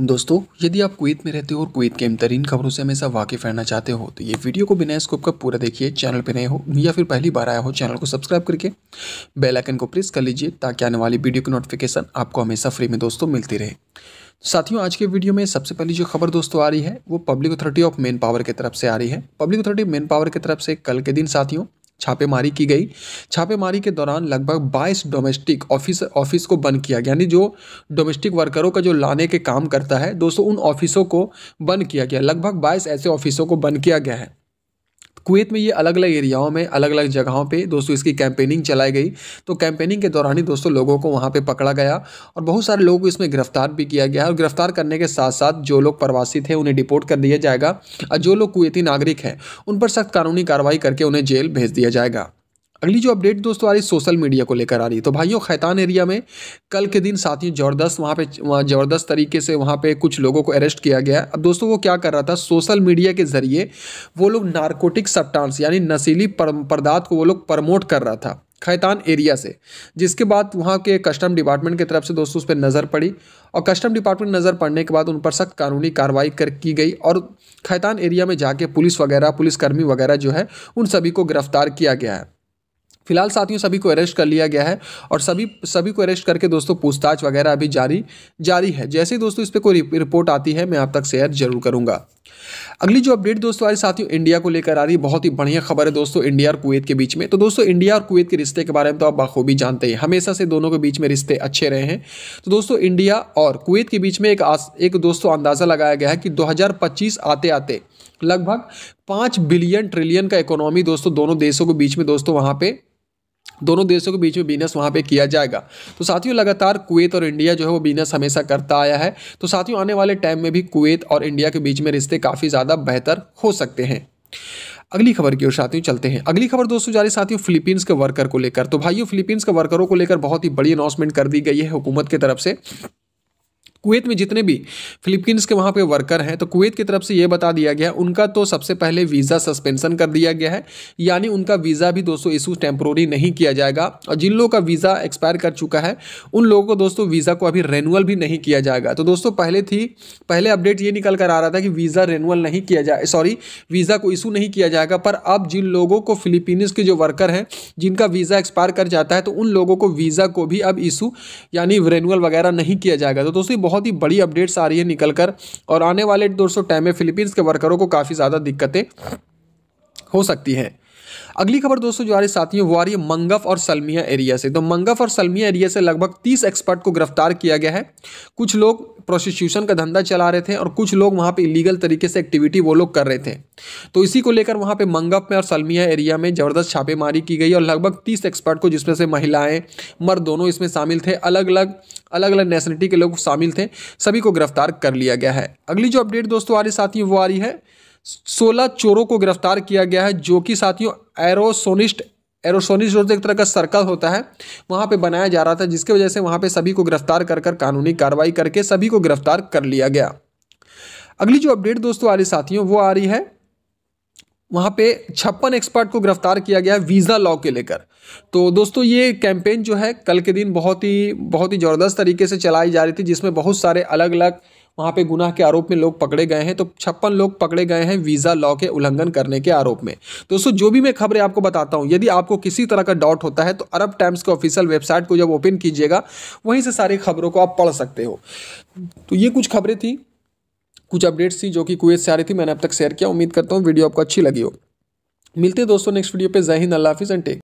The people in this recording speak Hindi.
दोस्तों यदि आप कुवैत में रहते हो और कुवैत के इमतरीन खबरों से हमेशा वाकिफ रहना चाहते हो तो ये वीडियो को बिना स्कोप का पूरा देखिए चैनल पर नए हो या फिर पहली बार आया हो चैनल को सब्सक्राइब करके बेल आइकन को प्रेस कर लीजिए ताकि आने वाली वीडियो की नोटिफिकेशन आपको हमेशा फ्री में दोस्तों मिलती रहे साथियों आज के वीडियो में सबसे पहली जो खबर दोस्तों आ रही है वो public authority of manpower की तरफ से आ रही है पब्लिक अथॉरिटी मेन पावर की तरफ से कल के दिन साथियों छापेमारी की गई छापेमारी के दौरान लगभग 22 डोमेस्टिक ऑफिस ऑफिस को बंद किया गया यानी जो डोमेस्टिक वर्करों का जो लाने के काम करता है दोस्तों उन ऑफिसों को बंद किया गया लगभग 22 ऐसे ऑफिसों को बंद किया गया है कुवैत में ये अलग अलग एरियाओं में अलग अलग जगहों पर दोस्तों इसकी कैंपेनिंग चलाई गई तो कैंपेनिंग के दौरान ही दोस्तों लोगों को वहाँ पर पकड़ा गया और बहुत सारे लोगों को इसमें गिरफ्तार भी किया गया और गिरफ्तार करने के साथ साथ जो लोग प्रवासी थे उन्हें डिपोर्ट कर दिया जाएगा और जो लोग कुवैती नागरिक हैं उन पर सख्त कानूनी कार्रवाई करके उन्हें जेल भेज दिया जाएगा अगली जो अपडेट दोस्तों आ रही सोशल मीडिया को लेकर आ रही है तो भाइयों खैतान एरिया में कल के दिन साथियों ज़बरदस्त वहाँ पे ज़बरदस्त तरीके से वहाँ पे कुछ लोगों को अरेस्ट किया गया अब दोस्तों वो क्या कर रहा था सोशल मीडिया के ज़रिए वो लोग नारकोटिक सप्टांस यानी नशीली पदार्थ को वो लोग प्रमोट कर रहा था खैतान एरिया से जिसके बाद वहाँ के कस्टम डिपार्टमेंट की तरफ से दोस्तों उस पर नज़र पड़ी और कस्टम डिपार्टमेंट नज़र पड़ने के बाद उन पर सख्त कानूनी कार्रवाई कर की गई और खैतान एरिया में जाके पुलिस वगैरह पुलिसकर्मी वगैरह जो है उन सभी को गिरफ्तार किया गया है फिलहाल साथियों सभी को अरेस्ट कर लिया गया है और सभी सभी को अरेस्ट करके दोस्तों पूछताछ वगैरह अभी जारी जारी है जैसे ही दोस्तों इस पर कोई रिपोर्ट आती है मैं आप तक शेयर जरूर करूंगा अगली जो अपडेट दोस्तों हमारे साथियों इंडिया को लेकर आ रही है बहुत ही बढ़िया खबर है दोस्तों इंडिया और कुवैत के बीच में तो दोस्तों इंडिया और कुवैत के रिश्ते के बारे में तो आप बाखूबी जानते हैं हमेशा से दोनों के बीच में रिश्ते अच्छे रहे हैं तो दोस्तों इंडिया और कुवैत के बीच में एक आस, एक दोस्तों अंदाज़ा लगाया गया है कि दो आते आते लगभग पाँच बिलियन ट्रिलियन का इकोनॉमी दोस्तों दोनों देशों के बीच में दोस्तों वहाँ पर दोनों देशों के बीच में बिजनेस वहाँ पे किया जाएगा तो साथियों लगातार कुवैत और इंडिया जो है वो बिजनेस हमेशा करता आया है तो साथियों आने वाले टाइम में भी कुवैत और इंडिया के बीच में रिश्ते काफ़ी ज़्यादा बेहतर हो सकते हैं अगली खबर की ओर साथियों चलते हैं अगली खबर दोस्तों जारी साथियों फिलीपींस के वर्कर को लेकर तो भाइयों फिलीपींस के वर्करों को लेकर बहुत ही बड़ी अनाउंसमेंट कर दी गई है हुकूमत की तरफ से कुवैत में जितने भी फिलिपींस के वहाँ पे वर्कर हैं तो कुवैत की तरफ से ये बता दिया गया है उनका तो सबसे पहले वीज़ा सस्पेंशन कर दिया गया है यानी उनका वीज़ा भी दोस्तों इशू टेम्प्रोरी नहीं किया जाएगा और जिन लोगों का वीज़ा एक्सपायर कर चुका है उन लोगों को दोस्तों वीज़ा को अभी रेनुअल भी नहीं किया जाएगा तो दोस्तों पहले थी पहले अपडेट ये निकल कर आ रहा था कि वीज़ा रेनुअल नहीं किया जाए सॉरी वीज़ा को इशू नहीं किया जाएगा पर अब जिन लोगों को फिलिपींस के जो वर्कर हैं जिनका वीज़ा एक्सपायर कर जाता है तो उन लोगों को वीज़ा को भी अब इशू यानी रेनुअल वगैरह नहीं किया जाएगा तो दोस्तों बहुत बहुत ही बड़ी अपडेट्स आ रही है निकल कर और आने वाले दोस्तों टाइम में फिलीपींस के वर्करों को काफ़ी ज़्यादा दिक्कतें हो सकती हैं अगली खबर दोस्तों जो आ रही साथियों वो आ रही है मंगफ और सलमिया एरिया से तो मंगफ और सलमिया एरिया से लगभग तीस एक्सपर्ट को गिरफ्तार किया गया है कुछ लोग प्रोस्टिट्यूशन का धंधा चला रहे थे और कुछ लोग वहाँ पर इलीगल तरीके से एक्टिविटी वो लोग कर रहे थे तो इसी को लेकर वहाँ पर मंगफ में और सलमिया एरिया में ज़बरदस्त छापेमारी की गई और लगभग तीस एक्सपर्ट को जिसमें से महिलाएं मर्द दोनों इसमें शामिल थे अलग अलग अलग अलग नेशनलिटी के लोग शामिल थे सभी को गिरफ्तार कर लिया गया है अगली जो अपडेट दोस्तों आ रही साथियों वो आ रही है सोलह चोरों को गिरफ्तार किया गया है जो कि साथियों एरोसोनिस्ट एरोसोनिस्ट एक तरह का सर्कल होता है वहाँ पे बनाया जा रहा था जिसकी वजह से वहाँ पे सभी को गिरफ्तार कर कर कानूनी कार्रवाई करके सभी को गिरफ्तार कर लिया गया अगली जो अपडेट दोस्तों आ रही साथियों वो आ रही है वहाँ पे छप्पन एक्सपर्ट को गिरफ्तार किया गया वीज़ा लॉ के लेकर तो दोस्तों ये कैंपेन जो है कल के दिन बहुत ही बहुत ही ज़बरदस्त तरीके से चलाई जा रही थी जिसमें बहुत सारे अलग अलग वहाँ पे गुनाह के आरोप में लोग पकड़े गए हैं तो छप्पन लोग पकड़े गए हैं वीज़ा लॉ के उल्लंघन करने के आरोप में दोस्तों जो भी मैं खबरें आपको बताता हूँ यदि आपको किसी तरह का डाउट होता है तो अरब टाइम्स के ऑफिशियल वेबसाइट को जब ओपन कीजिएगा वहीं से सारी खबरों को आप पढ़ सकते हो तो ये कुछ खबरें थी कुछ अपडेट्स थी जो कि कुएत से आ रही थी मैंने अब तक शेयर किया उम्मीद करता हूँ वीडियो आपको अच्छी लगी हो मिलते हैं दोस्तों नेक्स्ट वीडियो पे जय अल्लाह हाफिज़ एंड टेक